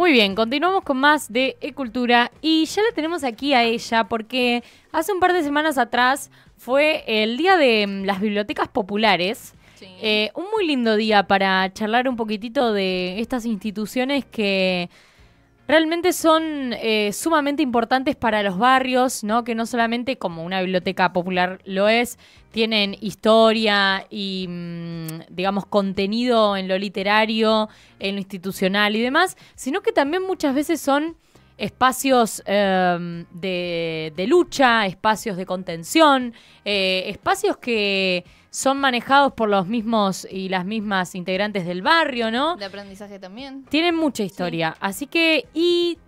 Muy bien, continuamos con más de Ecultura cultura y ya la tenemos aquí a ella porque hace un par de semanas atrás fue el día de mm, las bibliotecas populares. Eh, un muy lindo día para charlar un poquitito de estas instituciones que realmente son eh, sumamente importantes para los barrios, ¿no? Que no solamente como una biblioteca popular lo es, tienen historia y, mm, digamos, contenido en lo literario, en lo institucional y demás, sino que también muchas veces son espacios em, de, lucha, espacios de contención, eh, espacios que son manejados por los mismos y las mismas integrantes del barrio, ¿no? De aprendizaje también. Tienen mucha historia. Así que, y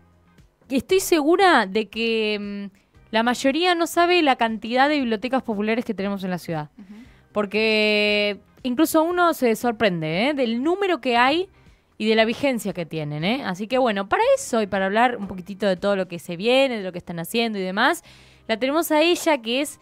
estoy segura de que mm, la mayoría no sabe la cantidad de bibliotecas populares que tenemos en la ciudad. Porque incluso uno se sorprende ¿eh? del número que hay y de la vigencia que tienen. ¿eh? Así que bueno, para eso y para hablar un poquitito de todo lo que se viene, de lo que están haciendo y demás, la tenemos a ella que es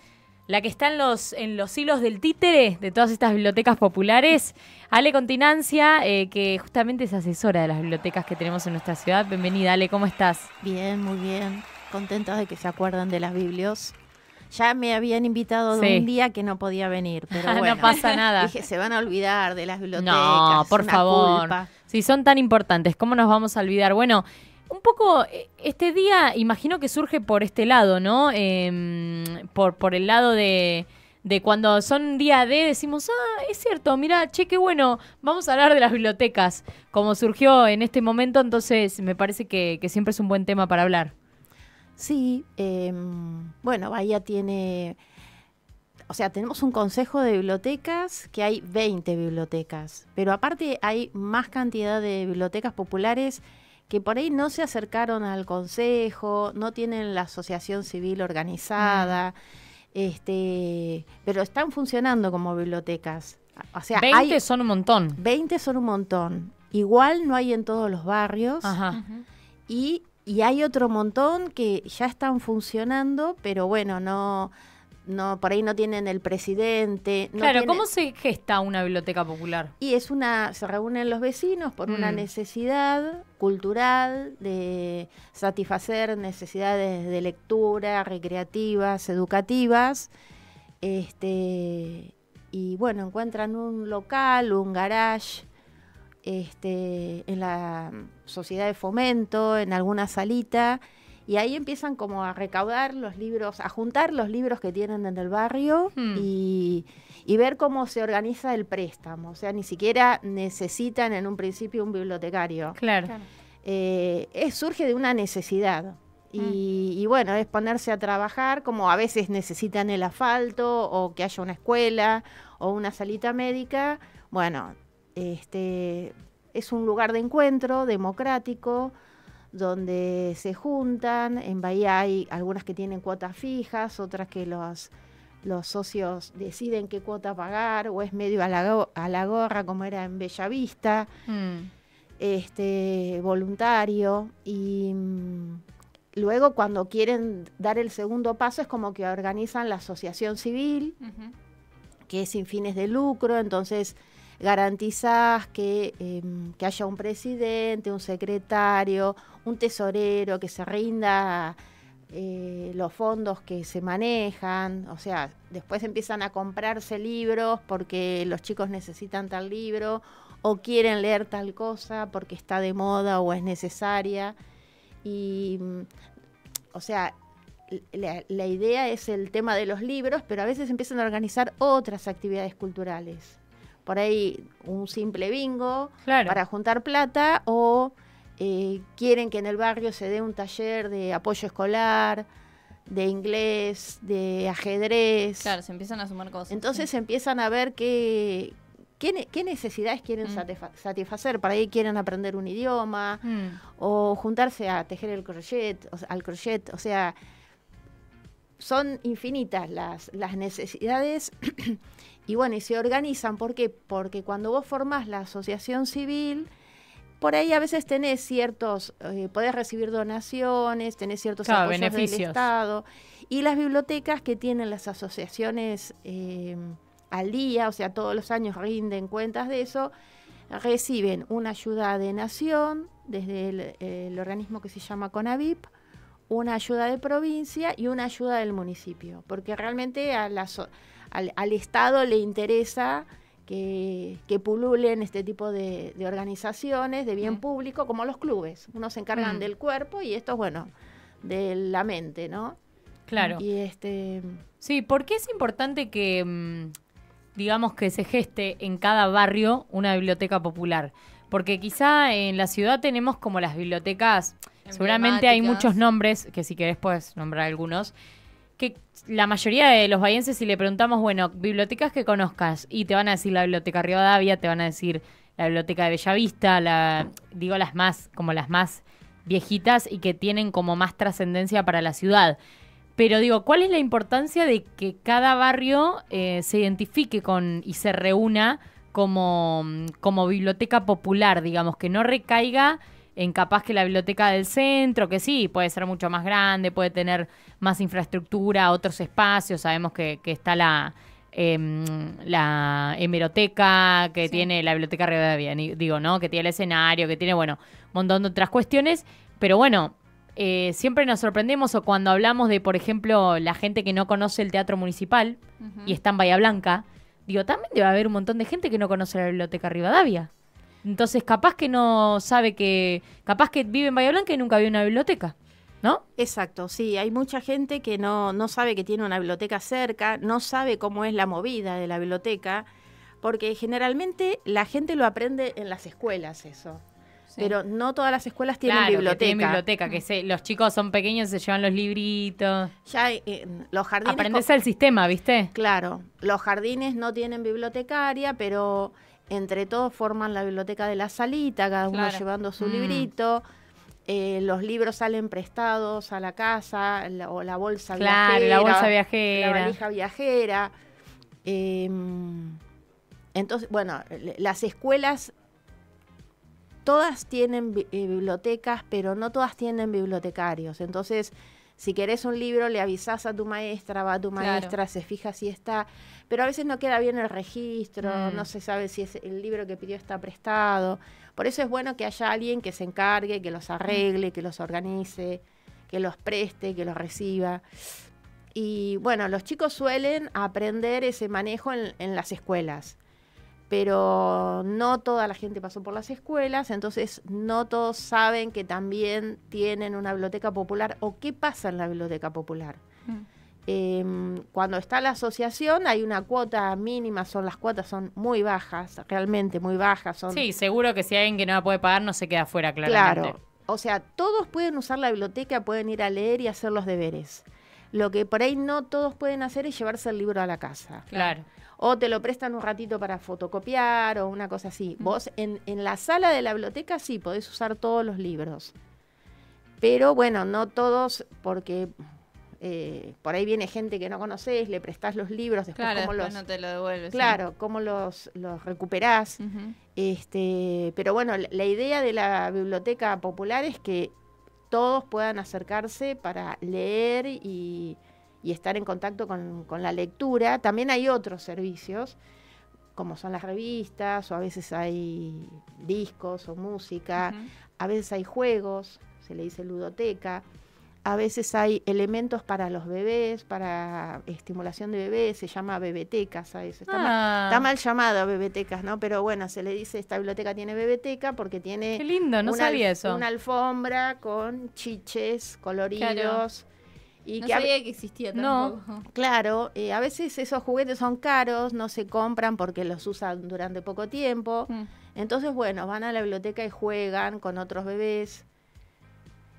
la que está en los, en los hilos del títere de todas estas bibliotecas populares. Ale Continancia, eh, que justamente es asesora de las bibliotecas que tenemos en nuestra ciudad. Bienvenida, Ale, ¿cómo estás? Bien, muy bien. Contenta de que se acuerdan de las biblios. Ya me habían invitado un día que no podía venir, pero no pasa nada. Dije, se van a olvidar de las bibliotecas. No, por favor. Si son tan importantes, ¿cómo nos vamos a olvidar? Bueno, un poco e, este día imagino que surge por este lado, ¿no? Em, por, por el lado de, de cuando son día D decimos, ah, es cierto, mira, che, qué bueno, vamos a hablar de las bibliotecas, como surgió en este momento, entonces me parece que, siempre es un buen tema para hablar. Sí, em, bueno, Bahía tiene, o sea, tenemos un consejo de bibliotecas, que hay 20 bibliotecas, pero aparte hay más cantidad de bibliotecas populares que por ahí no se acercaron al consejo, no tienen la asociación civil organizada, mm. este, pero están funcionando como bibliotecas. O 20 son un montón. 20 son un montón. Igual no hay en todos los barrios. Y, y hay otro montón que ya están funcionando, pero bueno, no no por ahí no tienen el presidente. claro, ¿cómo se gesta una biblioteca popular? Y es una, se reúnen los vecinos por una mm. necesidad cultural de satisfacer necesidades de lectura, recreativas, educativas, este, y bueno, encuentran un local, un garage. Este, en la sociedad de fomento, en alguna salita, y ahí empiezan como a recaudar los libros, a juntar los libros que tienen en el barrio hmm. y, ver cómo se organiza el préstamo. O sea, ni siquiera necesitan en un principio un bibliotecario. Claro. Eh, es, surge de una necesidad. Y, hmm. y, bueno, es ponerse a trabajar, como a veces necesitan el asfalto o que haya una escuela o una salita médica. Bueno, este es un lugar de encuentro democrático donde se juntan. En Bahía hay algunas que tienen cuotas fijas, otras que los, socios deciden qué cuota pagar o es medio a la, a la gorra como era en Bellavista, mm. este, voluntario. Y mm, luego cuando quieren dar el segundo paso es como que organizan la asociación civil, que es sin fines de lucro, entonces garantizás em, que, haya un presidente, un secretario, un tesorero que se rinda eh, los fondos que se manejan, o sea, después empiezan a comprarse libros porque los chicos necesitan tal libro o quieren leer tal cosa porque está de moda o es necesaria. Y, mm, o sea, la idea es el tema de los libros, pero a veces empiezan a organizar otras actividades culturales por ahí un simple bingo para juntar plata o eh, quieren que en el barrio se dé un taller de apoyo escolar, de inglés, de ajedrez. Claro, se empiezan a sumar cosas. Entonces empiezan a ver qué, qué, necesidades quieren mm. satisfacer. Por ahí quieren aprender un idioma mm. o juntarse a tejer el crochet, al crochet. O sea, son infinitas las, las necesidades Y bueno, y se organizan, ¿por qué? Porque cuando vos formás la asociación civil, por ahí a veces tenés ciertos, eh, podés recibir donaciones, tenés ciertos del Estado. Y las bibliotecas que tienen las asociaciones em, al día, o sea, todos los años rinden cuentas de eso, reciben una ayuda de nación desde el, el organismo que se llama CONAVIP, una ayuda de provincia y una ayuda del municipio, porque realmente a las al, Estado le interesa que, pululen este tipo de, organizaciones de bien mm. público, como los clubes. Unos se encargan mm. del cuerpo y estos, bueno, de la mente, ¿no? Claro. Y este. Sí, porque es importante que, mm, digamos, que se geste en cada barrio una biblioteca popular. Porque quizá en la ciudad tenemos como las bibliotecas. Seguramente hay muchos nombres, que si querés puedes nombrar algunos, que la mayoría de los bayenses, si le preguntamos, bueno, bibliotecas que conozcas, y te van a decir la biblioteca Rivadavia, te van a decir la biblioteca de Bellavista, la, digo las más, como las más viejitas y que tienen como más trascendencia para la ciudad. Pero digo, ¿cuál es la importancia de que cada barrio eh, se identifique con y se reúna como, como biblioteca popular, digamos, que no recaiga en capaz que la biblioteca del centro, que sí, puede ser mucho más grande, puede tener más infraestructura, otros espacios, sabemos que, está la, em, la hemeroteca, que tiene la biblioteca Rivadavia, digo, ¿no? Que tiene el escenario, que tiene, bueno, un montón de otras cuestiones, pero bueno, eh, siempre nos sorprendemos o cuando hablamos de, por ejemplo, la gente que no conoce el teatro municipal y está en Bahía Blanca, digo, también debe haber un montón de gente que no conoce la biblioteca Rivadavia. Entonces, capaz que no sabe que. Capaz que vive en Bahía Blanca y nunca vio una biblioteca. ¿No? Exacto, sí, hay mucha gente que no, no sabe que tiene una biblioteca cerca, no sabe cómo es la movida de la biblioteca, porque generalmente la gente lo aprende en las escuelas eso. Pero no todas las escuelas tienen claro, biblioteca. Que tienen biblioteca, que los chicos son pequeños, se llevan los libritos. Ya eh, eh, los jardines. Aprendes el sistema, ¿viste? Claro, los jardines no tienen bibliotecaria, pero entre todos forman la biblioteca de la salita, cada uno llevando su mm. librito. Eh, los libros salen prestados a la casa o la bolsa claro, la bolsa viajera. La valija viajera. Em, entonces, bueno, las escuelas todas tienen eh, bibliotecas, pero no todas tienen bibliotecarios. Entonces, si querés un libro, le avisas a tu maestra, va a tu maestra, se fija si está, pero a veces no queda bien el registro, mm. no se sabe si es el libro que pidió está prestado. Por eso es bueno que haya alguien que se encargue, que los arregle, que los organice, que los preste, que los reciba. Y bueno, los chicos suelen aprender ese manejo en las escuelas pero no toda la gente pasó por las escuelas, entonces no todos saben que también tienen una biblioteca popular o qué pasa en la biblioteca popular. Mm. Em, cuando está la asociación hay una cuota mínima, son las cuotas son muy bajas, realmente muy bajas. Sí, seguro que si hay alguien que no la puede pagar no se queda fuera, claramente. Claro, o sea, todos pueden usar la biblioteca, pueden ir a leer y hacer los deberes. Lo que por ahí no todos pueden hacer es llevarse el libro a la casa. Claro o te lo prestan un ratito para fotocopiar o una cosa así. Vos en, la sala de la biblioteca sí podés usar todos los libros, pero bueno, no todos porque... Eh, por ahí viene gente que no conoces, le prestás los libros, después cómo los, no te lo devuelves. Claro, cómo los, los recuperás. este, pero bueno, la idea de la biblioteca popular es que todos puedan acercarse para leer y, y estar en contacto con, la lectura. También hay otros servicios, como son las revistas, o a veces hay discos o música, a veces hay juegos, se le dice ludoteca. A veces hay elementos para los bebés, para estimulación de bebés, se llama bebetecas a ah. Está, mal, llamado bebetecas, ¿no? Pero bueno, se le dice, esta biblioteca tiene bebeteca porque tiene... Qué lindo, no una, eso. Una alfombra con chiches, coloridos no sabía que existía tampoco. No, claro, eh, a veces esos juguetes son caros, no se compran porque los usan durante poco tiempo. Mm. Entonces, bueno, van a la biblioteca y juegan con otros bebés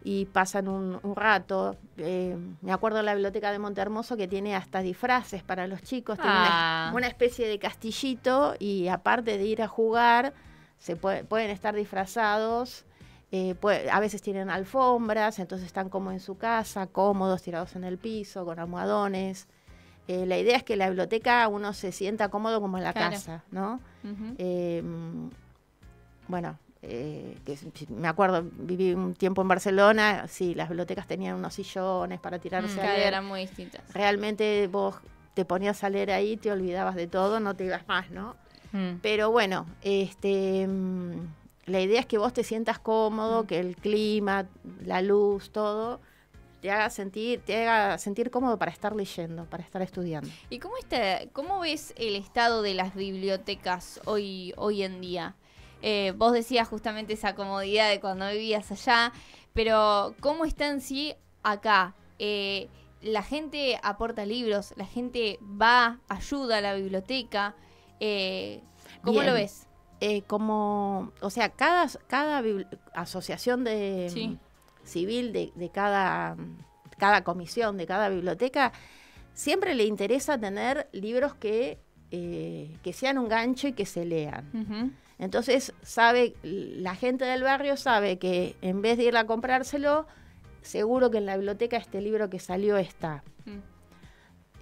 y pasan un, rato. Eh, me acuerdo de la biblioteca de Montehermoso que tiene hasta disfraces para los chicos, tiene una, ah. especie de castillito y aparte de ir a jugar, se pueden estar disfrazados eh, a veces tienen alfombras, entonces están como en su casa, cómodos, tirados en el piso, con almohadones. Eh, la idea es que la biblioteca uno se sienta cómodo como en la casa, ¿no? Em, bueno, eh, me acuerdo, viví un tiempo en Barcelona, sí, las bibliotecas tenían unos sillones para tirarse Eran muy distintas. Realmente vos te ponías a leer ahí, te olvidabas de todo, no te ibas más, ¿no? Mm. Pero bueno, este... Em, la idea es que vos te sientas cómodo, que el clima, la luz, todo, te haga sentir, te haga sentir cómodo para estar leyendo, para estar estudiando. ¿Y cómo está, cómo ves el estado de las bibliotecas hoy, hoy en día? Eh, vos decías justamente esa comodidad de cuando vivías allá, pero ¿cómo está en sí acá? Eh, la gente aporta libros, la gente va, ayuda a la biblioteca. Eh, ¿Cómo lo ves? Eh, como, o sea, cada, cada asociación de, mm, civil de, cada, mm, cada comisión, de cada biblioteca, siempre le interesa tener libros que, eh, que sean un gancho y que se lean. Entonces, sabe, la gente del barrio sabe que en vez de ir a comprárselo, seguro que en la biblioteca este libro que salió está. Mm.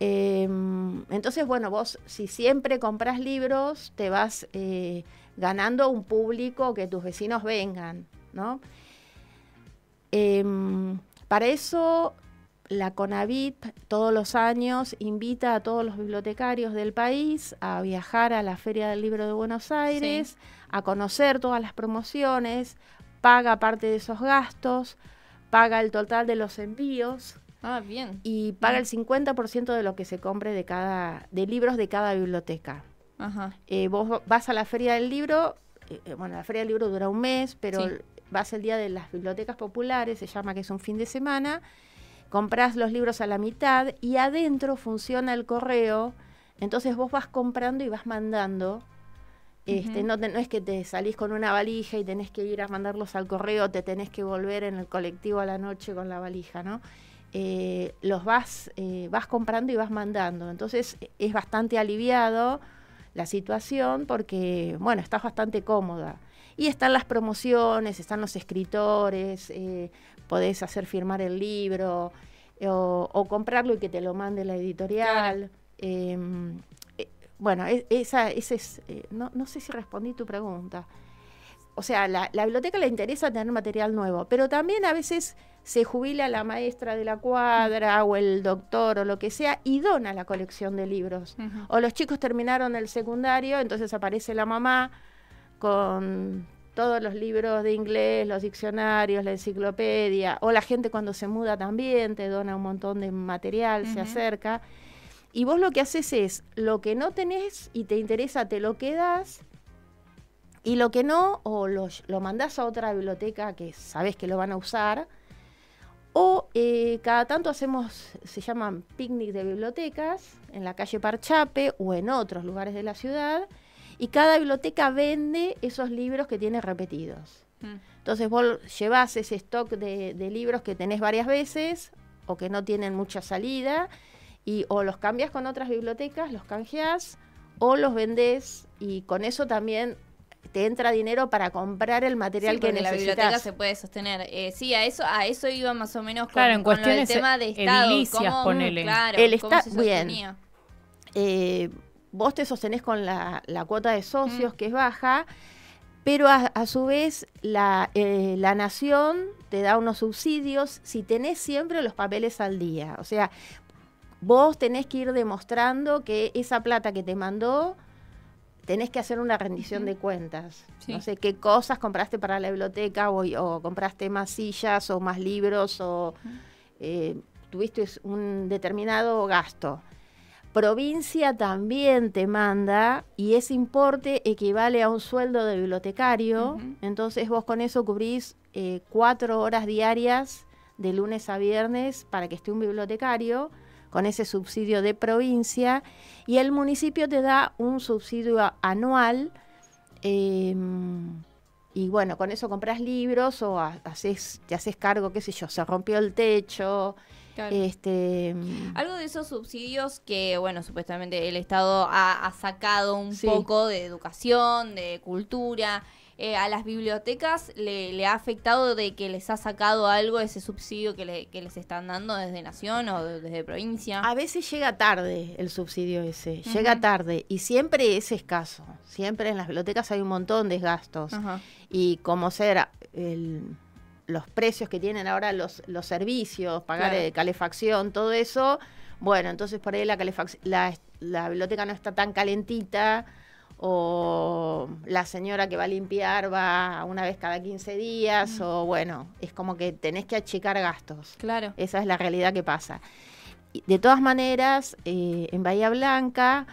Em, entonces, bueno, vos si siempre compras libros, te vas eh, ganando un público que tus vecinos vengan, ¿no? Em, para eso la Conavid todos los años invita a todos los bibliotecarios del país a viajar a la Feria del Libro de Buenos Aires, a conocer todas las promociones, paga parte de esos gastos, paga el total de los envíos. Ah, bien. Y paga mm. el 50% de lo que se compre de cada de libros de cada biblioteca. Eh, vos vas a la feria del libro, eh, eh, bueno, la feria del libro dura un mes, pero vas el día de las bibliotecas populares, se llama que es un fin de semana, compras los libros a la mitad y adentro funciona el correo, entonces vos vas comprando y vas mandando. Este, no, es que te salís con una valija y tenés que ir a mandarlos al correo, te tenés que volver en el colectivo a la noche con la valija, ¿no? los vas, vas comprando y vas mandando. Entonces e, es bastante aliviado la situación porque, bueno, estás bastante cómoda. Y están las promociones, están los escritores, eh, podés hacer firmar el libro eh, o, comprarlo y que te lo mande la editorial. Em, eh, bueno, e, esa, es, eh, no, no sé si respondí tu pregunta o sea, la, la biblioteca le interesa tener material nuevo, pero también a veces se jubila la maestra de la cuadra o el doctor o lo que sea y dona la colección de libros. O los chicos terminaron el secundario, entonces aparece la mamá con todos los libros de inglés, los diccionarios, la enciclopedia, o la gente cuando se muda también te dona un montón de material, se acerca. Y vos lo que haces es, lo que no tenés y te interesa, te lo quedas y lo que no, o lo, lo mandás a otra biblioteca que sabes que lo van a usar, o eh, cada tanto hacemos, se llaman picnic de bibliotecas, en la calle Parchape o en otros lugares de la ciudad, y cada biblioteca vende esos libros que tiene repetidos. Mm. Entonces vos llevas ese stock de, de, libros que tenés varias veces o que no tienen mucha salida, y o los cambias con otras bibliotecas, los canjeas o los vendés, y con eso también te entra dinero para comprar el material que necesitas. la biblioteca se puede sostener. Eh, sí, a eso a eso iba más o menos claro, en con el tema de eh, Estado. Cómo, el está, cómo se bien. Eh, vos te sostenés con la, cuota de socios mm. que es baja, pero a, a su vez la, eh, la nación te da unos subsidios si tenés siempre los papeles al día. O sea, vos tenés que ir demostrando que esa plata que te mandó tenés que hacer una rendición de cuentas. No sé qué cosas compraste para la biblioteca o, compraste más sillas o más libros o eh, tuviste un determinado gasto. Provincia también te manda y ese importe equivale a un sueldo de bibliotecario. Entonces vos con eso cubrís eh, cuatro horas diarias de lunes a viernes para que esté un bibliotecario con ese subsidio de provincia y el municipio te da un subsidio anual. Em, y bueno, con eso compras libros o haces, te haces cargo, qué sé yo, se rompió el techo. Este... Em, Algo de esos subsidios que, bueno, supuestamente el Estado ha, sacado un poco de educación, de cultura. Eh, a las bibliotecas le, ha afectado de que les ha sacado algo ese subsidio que, que les están dando desde Nación o desde provincia? A veces llega tarde el subsidio ese, llega tarde y siempre es escaso, siempre en las bibliotecas hay un montón de gastos y como ser los precios que tienen ahora los, los servicios, pagar eh, calefacción, todo eso. Bueno, entonces por ahí la, la, la biblioteca no está tan calentita o la señora que va a limpiar va una vez cada 15 días, o bueno, es como que tenés que achicar gastos. Claro. Esa es la realidad que pasa. De todas maneras, eh, en Bahía Blanca,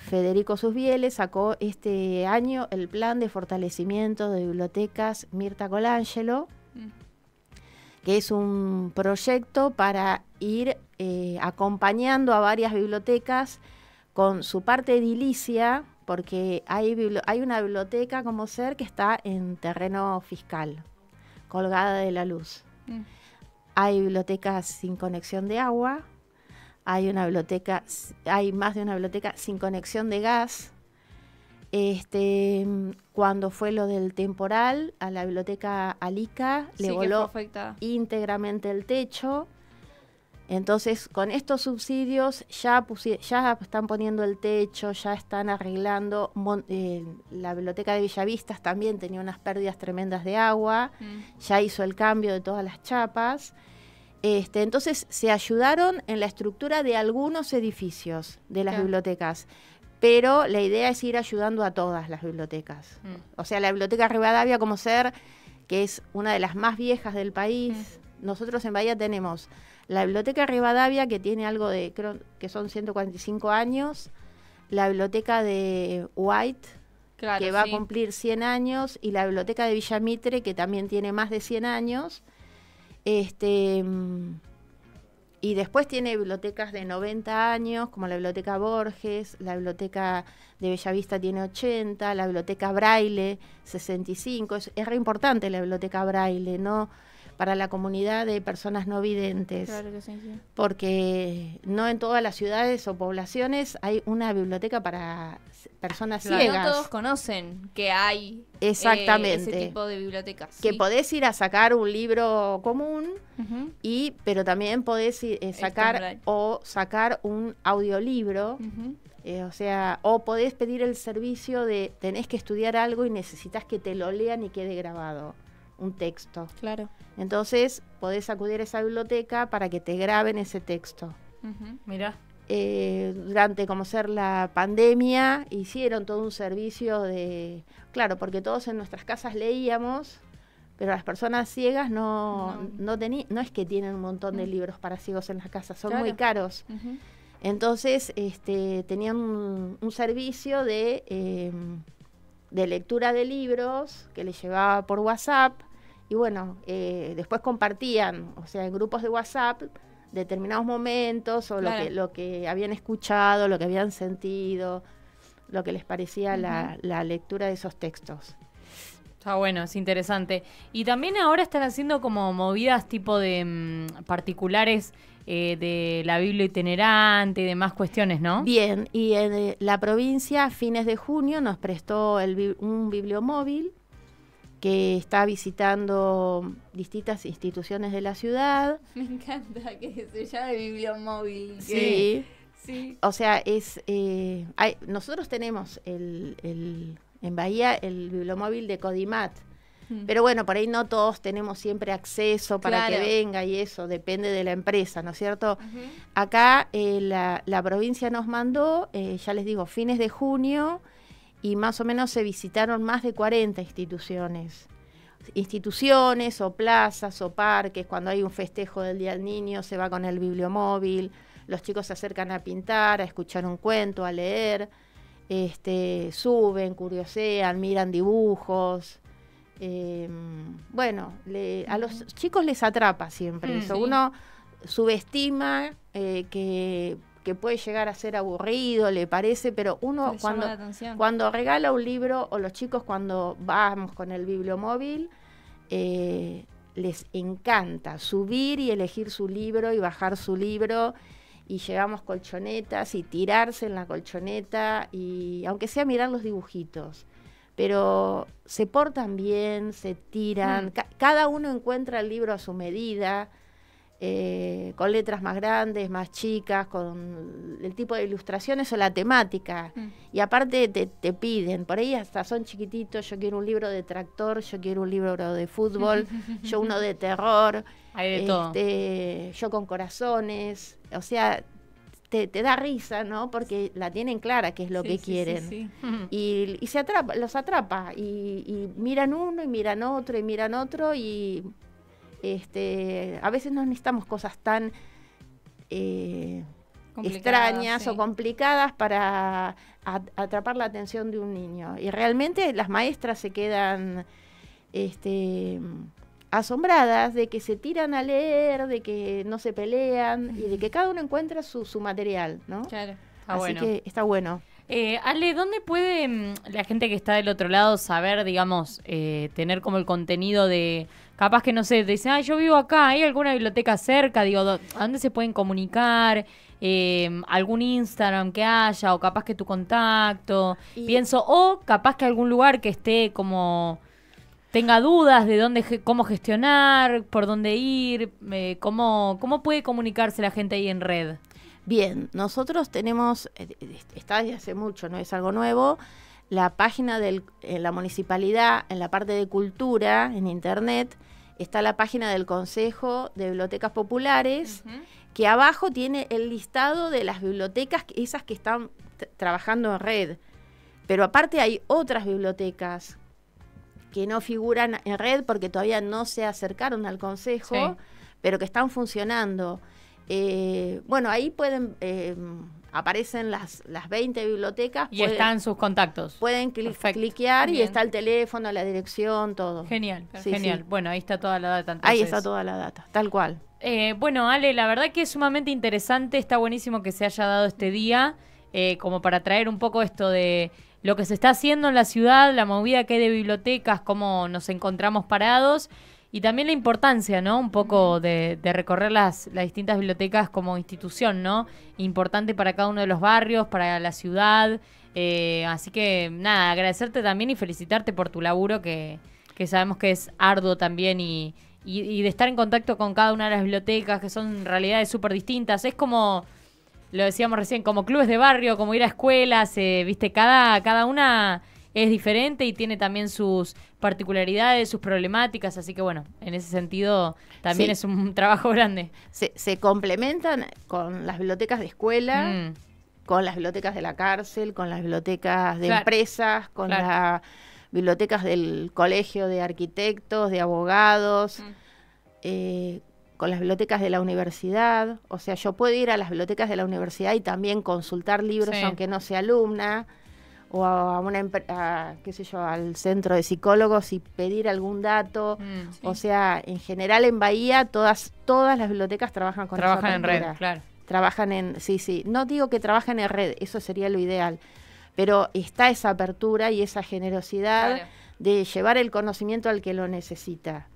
Federico Susbieles sacó este año el plan de fortalecimiento de bibliotecas Mirta Colangelo, mm. que es un proyecto para ir eh, acompañando a varias bibliotecas con su parte edilicia, porque hay, hay una biblioteca como ser que está en terreno fiscal, colgada de la luz. Mm. Hay bibliotecas sin conexión de agua, hay una biblioteca, hay más de una biblioteca sin conexión de gas. Este, cuando fue lo del temporal, a la biblioteca Alica le voló íntegramente el techo. Entonces, con estos subsidios ya, están poniendo el techo, ya están arreglando. Eh, la biblioteca de Villavistas también tenía unas pérdidas tremendas de agua, mm. ya hizo el cambio de todas las chapas. Este, entonces, se ayudaron en la estructura de algunos edificios de las bibliotecas, pero la idea es ir ayudando a todas las bibliotecas. Mm. O sea, la biblioteca Rivadavia, como ser, que es una de las más viejas del país, mm. nosotros en Bahía tenemos la Biblioteca Rivadavia, que tiene algo de, creo que son 145 años, la Biblioteca de White, que va a cumplir 100 años, y la Biblioteca de Villamitre, que también tiene más de 100 años. Este, mm, y después tiene bibliotecas de 90 años, como la Biblioteca Borges, la Biblioteca de Bellavista tiene 80, la Biblioteca Braille 65. Es, es re importante la Biblioteca Braille, ¿no? para la comunidad de personas no videntes. Claro que sí, Porque no en todas las ciudades o poblaciones hay una biblioteca para personas ciegas. No todos conocen que hay eh, Exactamente. tipo de bibliotecas. Que podés ir a sacar un libro común, y, pero también podés eh, sacar o sacar un audiolibro. Eh, o sea, o podés pedir el servicio de tenés que estudiar algo y necesitas que te lo lean y quede grabado un texto. Claro. Entonces podés acudir a esa biblioteca para que te graben ese texto. Mirá. Eh, durante como ser la pandemia hicieron todo un servicio de claro porque todos en nuestras casas leíamos pero las personas ciegas no no, no, es que tienen un montón de mm. libros para ciegos en las casas son muy caros entonces este tenían un, servicio de em, de lectura de libros que les llevaba por WhatsApp y bueno, eh, después compartían, o sea, en grupos de WhatsApp, determinados momentos o lo, que, lo que habían escuchado, lo que habían sentido, lo que les parecía la, lectura de esos textos. Está bueno, es interesante. Y también ahora están haciendo como movidas tipo de mm, particulares eh, de la Biblia itinerante y demás cuestiones, ¿no? Bien, y eh, la provincia a fines de junio nos prestó el, un bibliomóvil que está visitando distintas instituciones de la ciudad. Me encanta que se llame Bibliomóvil. Sí. sí. O sea, es eh, nosotros tenemos el, en Bahía el Bibliomóvil de Codimat. Mm. Pero bueno, por ahí no todos tenemos siempre acceso para que venga y eso, depende de la empresa, ¿no es cierto? Acá eh, la, provincia nos mandó, eh, ya les digo, fines de junio, y más o menos se visitaron más de 40 instituciones. Instituciones o plazas o parques, cuando hay un festejo del Día del Niño se va con el bibliomóvil, los chicos se acercan a pintar, a escuchar un cuento, a leer, este, suben, curiosean, miran dibujos. Em, bueno, a los chicos les atrapa siempre mm, eso. Uno subestima eh, que que puede llegar a ser aburrido, le parece, pero uno cuando, cuando regala un libro o los chicos cuando vamos con el bibliomóvil, eh, les encanta subir y elegir su libro y bajar su libro y llevamos colchonetas y tirarse en la colchoneta y aunque sea mirar los dibujitos, pero se portan bien, se tiran, mm. cada uno encuentra el libro a su medida. Eh, con letras más grandes, más chicas, con el tipo de ilustraciones o la temática. Mm. Y aparte te, te, piden, por ahí hasta son chiquititos, yo quiero un libro de tractor, yo quiero un libro de fútbol, yo uno de terror, este, yo con corazones, o sea... Te, da risa, ¿no? Porque la tienen clara que es lo que quieren. y, y, se atrapa, los atrapa. y miran uno y miran otro y miran otro y este, a veces no necesitamos cosas tan eh, extrañas o complicadas para atrapar la atención de un niño. Y realmente las maestras se quedan este, asombradas de que se tiran a leer, de que no se pelean y de que cada uno encuentra su, material, ¿no? Claro, Así que está bueno. Eh, Ale, ¿dónde puede mm, la gente que está del otro lado saber, digamos, eh, tener como el contenido de, Capaz que no sé, te dicen, ah, yo vivo acá, ¿hay alguna biblioteca cerca? Digo, ¿a dónde se pueden comunicar? Em, algún Instagram que haya, o capaz que tu contacto. Pienso, o capaz que algún lugar que esté como tenga dudas de dónde cómo gestionar, por dónde ir, eh, cómo, cómo puede comunicarse la gente ahí en red. Bien, nosotros tenemos, eh, está desde hace mucho, no es algo nuevo, la página de la municipalidad, en la parte de cultura, en internet, está la página del Consejo de Bibliotecas Populares, que abajo tiene el listado de las bibliotecas, esas que están trabajando en red. Pero aparte hay otras bibliotecas que no figuran en red porque todavía no se acercaron al Consejo, pero que están funcionando. Eh, bueno, ahí pueden eh, aparecen las, las 20 bibliotecas. Y están sus contactos. Pueden cliquear y está el teléfono, la dirección, todo. Genial, genial. Bueno, ahí está toda la data. Ahí está toda la data, tal cual. Eh, bueno, Ale, la verdad que es sumamente interesante, está buenísimo que se haya dado este día, eh, como para traer un poco esto de lo que se está haciendo en la ciudad, la movida que hay de bibliotecas, cómo nos encontramos parados. Y también la importancia, ¿no? Un poco de, recorrer las, las, distintas bibliotecas como institución, ¿no? Importante para cada uno de los barrios, para la ciudad. Eh, así que, nada, agradecerte también y felicitarte por tu laburo, que, que sabemos que es arduo también y, y, de estar en contacto con cada una de las bibliotecas, que son realidades súper distintas. Es como, lo decíamos recién, como clubes de barrio, como ir a escuelas, eh, ¿viste? Cada, cada una es diferente y tiene también sus particularidades, sus problemáticas, así que bueno, en ese sentido también es un trabajo grande. Se, complementan con las bibliotecas de escuela, mm. con las bibliotecas de la cárcel, con las bibliotecas de empresas, con las bibliotecas del colegio de arquitectos, de abogados. Mm. Eh, con las bibliotecas de la universidad, o sea, yo puedo ir a las bibliotecas de la universidad y también consultar libros aunque no sea alumna o a una qué sé yo, al centro de psicólogos y pedir algún dato. Mm, o sea, en general en Bahía todas todas las bibliotecas trabajan con trabajan en red, claro. Trabajan en sí, sí, no digo que trabajen en red, eso sería lo ideal, pero está esa apertura y esa generosidad de llevar el conocimiento al que lo necesita.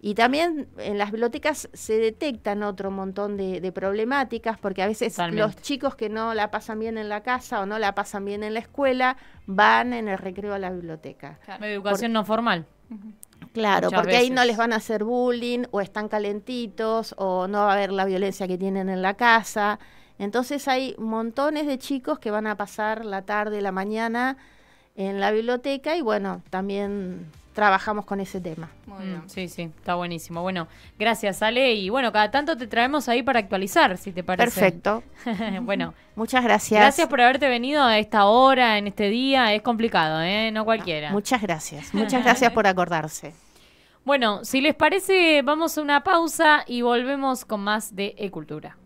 Y también en las bibliotecas se detectan otro montón de, problemáticas, porque a veces los chicos que no la pasan bien en la casa o no la pasan bien en la escuela van en el recreo a la biblioteca. Claro. Educación no formal. Claro, porque ahí no les van a hacer bullying o están calentitos o no va a haber la violencia que tienen en la casa. Entonces hay montones de chicos que van a pasar la tarde, la mañana en la biblioteca y bueno, también trabajamos con ese tema. Mm, sí, sí, está buenísimo. Bueno, gracias Ale y bueno, cada tanto te traemos ahí para actualizar, si te parece. Perfecto. bueno. Muchas gracias. Gracias por haberte venido a esta hora, en este día. Es complicado, ¿eh? No cualquiera. Muchas gracias. Muchas gracias por acordarse. Bueno, si les parece, vamos a una pausa y volvemos con más de E-Cultura.